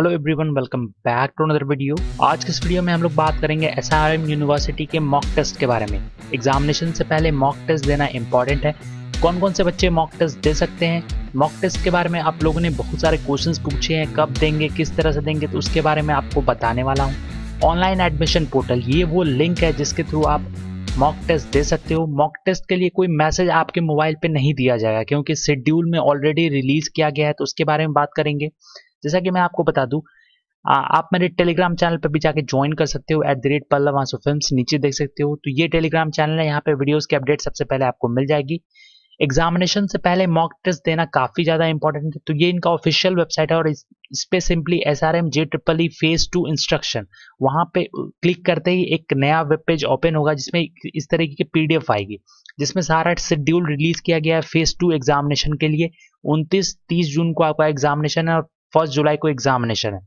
hello everyone welcome back to another video आज के इस वीडियो में हम लोग बात करेंगे एस यूनिवर्सिटी के मॉक टेस्ट के बारे में एग्जामिनेशन से पहले मॉक टेस्ट देना इम्पॉर्टेंट है कौन कौन से बच्चे मॉक टेस्ट दे सकते हैं मॉक टेस्ट के बारे में आप लोगों ने बहुत सारे क्वेश्चंस पूछे हैं कब देंगे किस तरह से देंगे तो उसके बारे में आपको बताने वाला हूँ ऑनलाइन एडमिशन पोर्टल ये वो लिंक है जिसके थ्रू आप मॉक टेस्ट दे सकते हो मॉक टेस्ट के लिए कोई मैसेज आपके मोबाइल पे नहीं दिया जाएगा क्योंकि शेड्यूल में ऑलरेडी रिलीज किया गया है तो उसके बारे में बात करेंगे जैसा कि मैं आपको बता दूं आप मेरे टेलीग्राम चैनल पर भी जाके ज्वाइन कर सकते हो एट द रेट पल्लव आंसू फिल्म नीचे देख सकते हो तो ये टेलीग्राम चैनल है यहाँ पे वीडियोस की अपडेट सबसे पहले आपको मिल जाएगी एग्जामिनेशन से पहले मॉक टेस्ट देना काफ़ी ज़्यादा इंपॉर्टेंट है तो ये इनका ऑफिशियल वेबसाइट है और इस, इस पे simply S R M J triple E phase two instruction वहाँ पे क्लिक करते ही एक नया वेब पेज ओपन होगा जिसमें इस तरीके की पी डी एफ आएगी जिसमें सारा शेड्यूल रिलीज किया गया है फेज टू एग्जामिनेशन के लिए उनतीस तीस जून को आपका एग्जामिनेशन है और फर्स्ट जुलाई को एग्जामिनेशन है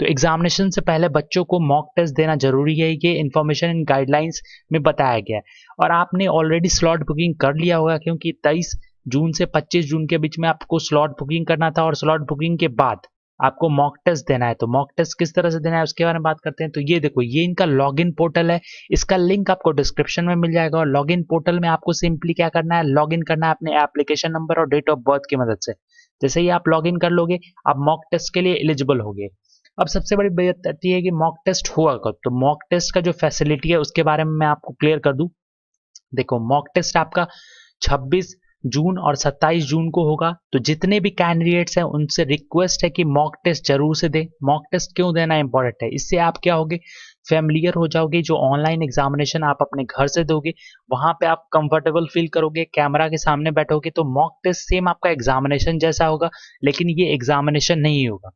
तो एग्जामिनेशन से पहले बच्चों को मॉक टेस्ट देना जरूरी है ये इन्फॉर्मेशन इन गाइडलाइंस में बताया गया है और आपने ऑलरेडी स्लॉट बुकिंग कर लिया होगा क्योंकि तेईस जून से 25 जून के बीच में आपको स्लॉट बुकिंग करना था और स्लॉट बुकिंग के बाद आपको मॉक टेस्ट देना है तो मॉक टेस्ट किस तरह से देना है उसके बारे में बात करते हैं तो ये देखो ये इनका लॉगिन पोर्टल है इसका लिंक आपको डिस्क्रिप्शन में मिल जाएगा और लॉगिन पोर्टल में आपको सिंपली क्या करना है लॉगिन करना है अपने एप्लीकेशन नंबर और डेट ऑफ बर्थ की मदद से जैसे ही आप लॉग इन कर लोगे आप मॉक टेस्ट के लिए एलिजिबल गए अब सबसे बड़ी बात है कि मॉक टेस्ट हुआ कब तो मॉक टेस्ट का जो फैसिलिटी है उसके बारे में मैं आपको क्लियर कर दूं देखो मॉक टेस्ट आपका जून और 27 जून को होगा तो जितने भी कैंडिडेट्स हैं उनसे रिक्वेस्ट है कि मॉक टेस्ट जरूर से दें मॉक टेस्ट क्यों देना इंपॉर्टेंट है इससे आप क्या होगे फैमिलियर हो जाओगे जो ऑनलाइन एग्जामिनेशन आप अपने घर से दोगे वहां पे आप कंफर्टेबल फील करोगे कैमरा के सामने बैठोगे तो मॉक टेस्ट सेम आपका एग्जामिनेशन जैसा होगा लेकिन ये एग्जामिनेशन नहीं होगा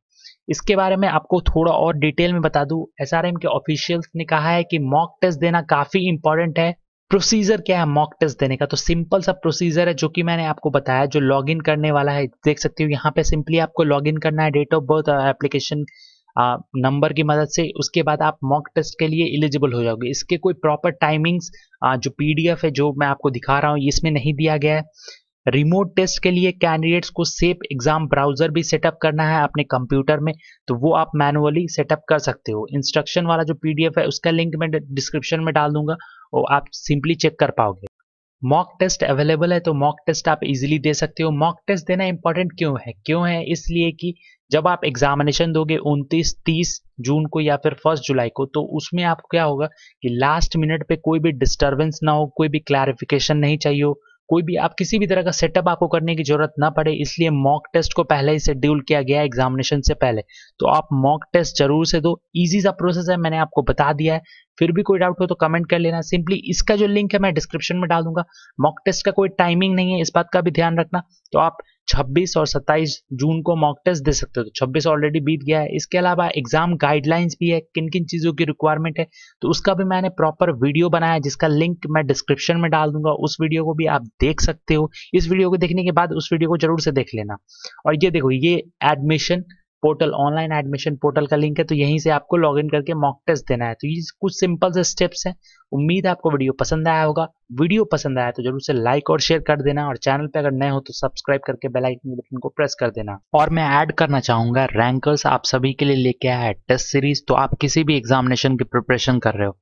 इसके बारे में आपको थोड़ा और डिटेल में बता दूं एसआरएम के ऑफिशियल्स ने कहा है कि मॉक टेस्ट देना काफ़ी इंपॉर्टेंट है प्रोसीजर क्या है मॉक टेस्ट देने का तो सिंपल सा प्रोसीजर है जो कि मैंने आपको बताया जो लॉगिन करने वाला है देख सकते हो यहाँ पे सिंपली आपको लॉगिन करना है डेट ऑफ बर्थ और एप्लीकेशन नंबर की मदद से उसके बाद आप मॉक टेस्ट के लिए एलिजिबल हो जाओगे इसके कोई प्रॉपर टाइमिंग्स uh, जो पीडीएफ है जो मैं आपको दिखा रहा हूँ इसमें नहीं दिया गया है रिमोट टेस्ट के लिए कैंडिडेट्स को सेफ एग्जाम ब्राउजर भी सेटअप करना है अपने कंप्यूटर में तो वो आप मैनुअली सेटअप कर सकते हो इंस्ट्रक्शन वाला जो पीडीएफ है उसका लिंक मैं डिस्क्रिप्शन में डाल दूंगा वो आप सिंपली चेक कर पाओगे मॉक टेस्ट अवेलेबल है तो मॉक टेस्ट आप इजीली दे सकते हो मॉक टेस्ट देना इंपॉर्टेंट क्यों है क्यों है इसलिए कि जब आप एग्जामिनेशन दोगे 29 30 जून को या फिर फर्स्ट जुलाई को तो उसमें आपको क्या होगा कि लास्ट मिनट पे कोई भी डिस्टरबेंस ना हो कोई भी क्लैरिफिकेशन नहीं चाहिए कोई भी आप किसी भी तरह का सेटअप आपको करने की जरूरत ना पड़े इसलिए मॉक टेस्ट को पहले ही शेड्यूल किया गया है एग्जामिनेशन से पहले तो आप मॉक टेस्ट जरूर से दो इजी सा प्रोसेस है मैंने आपको बता दिया है फिर भी कोई डाउट हो तो कमेंट कर लेना सिंपली इसका जो लिंक है मैं डिस्क्रिप्शन में डाल दूंगा मॉक टेस्ट का कोई टाइमिंग नहीं है इस बात का भी ध्यान रखना तो आप 26 और 27 जून को मॉक टेस्ट दे सकते हो तो 26 ऑलरेडी बीत गया है इसके अलावा एग्जाम गाइडलाइंस भी है किन किन चीज़ों की रिक्वायरमेंट है तो उसका भी मैंने प्रॉपर वीडियो बनाया जिसका लिंक मैं डिस्क्रिप्शन में डाल दूंगा उस वीडियो को भी आप देख सकते हो इस वीडियो को देखने के बाद उस वीडियो को जरूर से देख लेना और ये देखो ये admission portal online admission portal का लिंक है तो यहीं से आपको लॉगिन करके मॉक टेस्ट देना है तो ये कुछ सिंपल से स्टेप्स हैं उम्मीद है आपको वीडियो पसंद आया होगा वीडियो पसंद आया तो जरूर से लाइक और शेयर कर देना और चैनल पे अगर नए हो तो सब्सक्राइब करके बेल आइकन बटन को प्रेस कर देना और मैं ऐड करना चाहूंगा रैंकर्स आप सभी के लिए लेके आया है टेस्ट सीरीज तो आप किसी भी एग्जामिनेशन की प्रिपरेशन कर रहे हो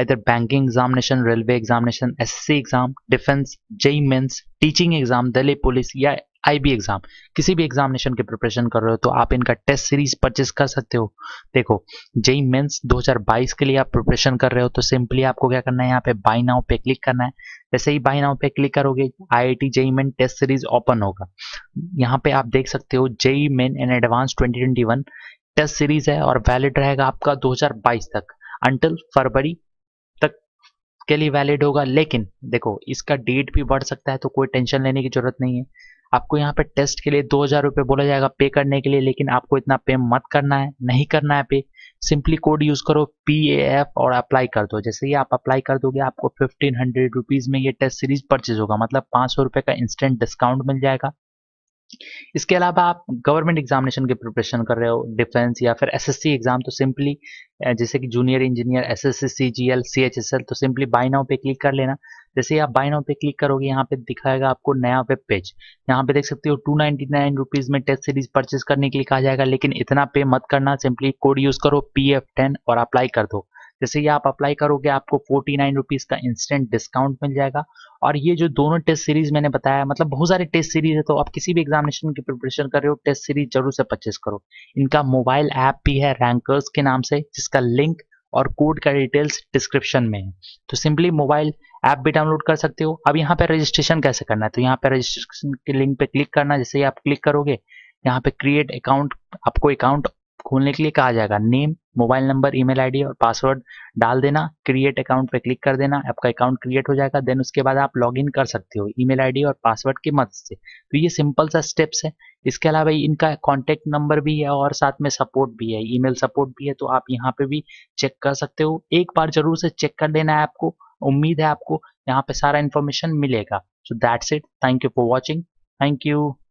either banking examination railway examination SSC exam defence JE mains teaching exam Delhi police या आईबी एग्जाम किसी भी एग्जामिनेशन के प्रिपरेशन कर रहे हो तो आप इनका टेस्ट सीरीज परचेस कर सकते हो देखो जेई मेंस 2022 के लिए आप प्रिपरेशन कर रहे हो तो सिंपली आपको क्या करना है यहाँ पे बाई नाउ पे क्लिक करना है जैसे ही बाई नाउ पे क्लिक करोगे I T JEE main test series open होगा यहाँ पे आप देख सकते हो JEE main in advance twenty twenty one test series है और वैलिड रहेगा आपका 2022 तक अंटिल फरवरी के लिए वैलिड होगा लेकिन देखो इसका डेट भी बढ़ सकता है तो कोई टेंशन लेने की जरूरत नहीं है आपको यहाँ पे टेस्ट के लिए दो हजार रुपये बोला जाएगा पे करने के लिए लेकिन आपको इतना पे मत करना है नहीं करना है पे सिंपली कोड यूज करो पी ए एफ और अप्लाई कर दो जैसे ही आप अप्लाई कर दोगे आपको फिफ्टीन हंड्रेड रुपीज में ये टेस्ट सीरीज परचेज होगा मतलब पाँच सौ रुपए का इंस्टेंट डिस्काउंट मिल जाएगा इसके अलावा आप गवर्नमेंट एग्जामिनेशन के प्रिपरेशन कर रहे हो डिफेंस या फिर एसएससी एग्जाम तो सिंपली जैसे कि junior engineer SSC CGL CHSL तो सिंपली बाय नाउ पे क्लिक कर लेना जैसे आप बाय नाउ पे क्लिक करोगे यहाँ पे दिखाएगा आपको नया वेब पेज यहाँ पे देख सकते हो टू नाइनटी नाइन रुपीज में टेस्ट सीरीज परचेज करने के लिए कहा जाएगा लेकिन इतना पे मत करना सिंपली कोड यूज करो पी एफ टेन और अप्लाई कर दो जैसे ये आप अप्लाई करोगे आपको फोर्टी नाइन रुपीज का इंस्टेंट डिस्काउंट मिल जाएगा और ये जो दोनों टेस्ट सीरीज मैंने बताया मतलब बहुत सारे टेस्ट सीरीज है तो आप किसी भी एग्जामिनेशन की प्रिपरेशन कर रहे हो टेस्ट सीरीज जरूर से परचेस करो इनका मोबाइल ऐप भी है रैंकर्स के नाम से जिसका लिंक और कोड का डिटेल्स डिस्क्रिप्शन में है तो सिंपली मोबाइल ऐप भी डाउनलोड कर सकते हो अब यहाँ पे रजिस्ट्रेशन कैसे करना है तो यहाँ पे रजिस्ट्रेशन के लिंक पे क्लिक करना जैसे ही आप क्लिक करोगे यहाँ पे क्रिएट अकाउंट आपको अकाउंट खोलने के लिए कहा जाएगा name mobile number email ID और पासवर्ड डाल देना क्रिएट अकाउंट पे क्लिक कर देना आपका अकाउंट क्रिएट हो जाएगा देन उसके बाद आप लॉगिन कर सकते हो ईमेल आईडी और पासवर्ड की मदद से तो ये सिंपल सा स्टेप्स है इसके अलावा इनका कॉन्टेक्ट नंबर भी है और साथ में सपोर्ट भी है ईमेल सपोर्ट भी है तो आप यहाँ पे भी चेक कर सकते हो एक बार जरूर से चेक कर लेना है आपको उम्मीद है आपको यहाँ पे सारा इन्फॉर्मेशन मिलेगा so that's it thank you for watching thank you